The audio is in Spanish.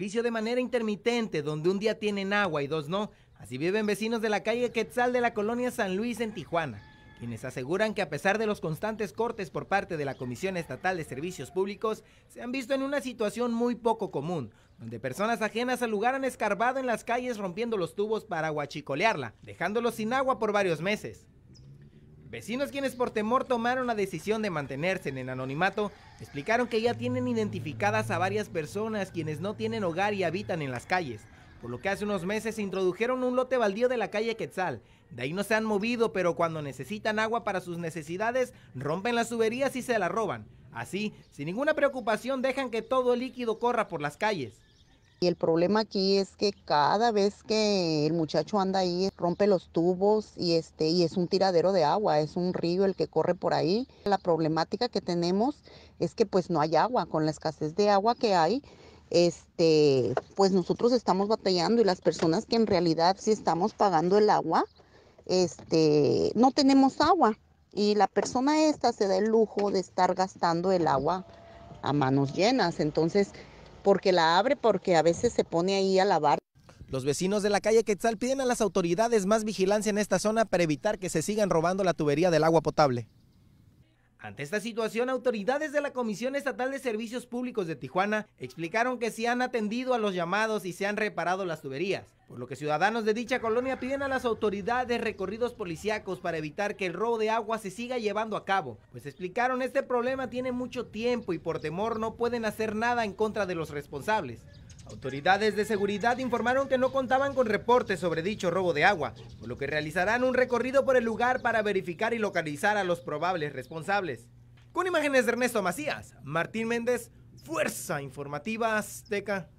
de manera intermitente, donde un día tienen agua y dos no. Así viven vecinos de la calle Quetzal de la colonia San Luis en Tijuana, quienes aseguran que a pesar de los constantes cortes por parte de la Comisión Estatal de Servicios Públicos, se han visto en una situación muy poco común, donde personas ajenas al lugar han escarbado en las calles rompiendo los tubos para guachicolearla, dejándolos sin agua por varios meses. Vecinos quienes por temor tomaron la decisión de mantenerse en el anonimato, explicaron que ya tienen identificadas a varias personas quienes no tienen hogar y habitan en las calles, por lo que hace unos meses introdujeron un lote baldío de la calle Quetzal. De ahí no se han movido, pero cuando necesitan agua para sus necesidades, rompen las tuberías y se la roban. Así, sin ninguna preocupación, dejan que todo el líquido corra por las calles. Y el problema aquí es que cada vez que el muchacho anda ahí, rompe los tubos y este y es un tiradero de agua, es un río el que corre por ahí. La problemática que tenemos es que pues no hay agua, con la escasez de agua que hay, este, pues nosotros estamos batallando y las personas que en realidad sí estamos pagando el agua, este, no tenemos agua. Y la persona esta se da el lujo de estar gastando el agua a manos llenas. Entonces, porque la abre, porque a veces se pone ahí a lavar. Los vecinos de la calle Quetzal piden a las autoridades más vigilancia en esta zona para evitar que se sigan robando la tubería del agua potable. Ante esta situación, autoridades de la Comisión Estatal de Servicios Públicos de Tijuana explicaron que se han atendido a los llamados y se han reparado las tuberías, por lo que ciudadanos de dicha colonia piden a las autoridades recorridos policíacos para evitar que el robo de agua se siga llevando a cabo, pues explicaron este problema tiene mucho tiempo y por temor no pueden hacer nada en contra de los responsables. Autoridades de seguridad informaron que no contaban con reportes sobre dicho robo de agua, por lo que realizarán un recorrido por el lugar para verificar y localizar a los probables responsables. Con imágenes de Ernesto Macías, Martín Méndez, Fuerza Informativa Azteca.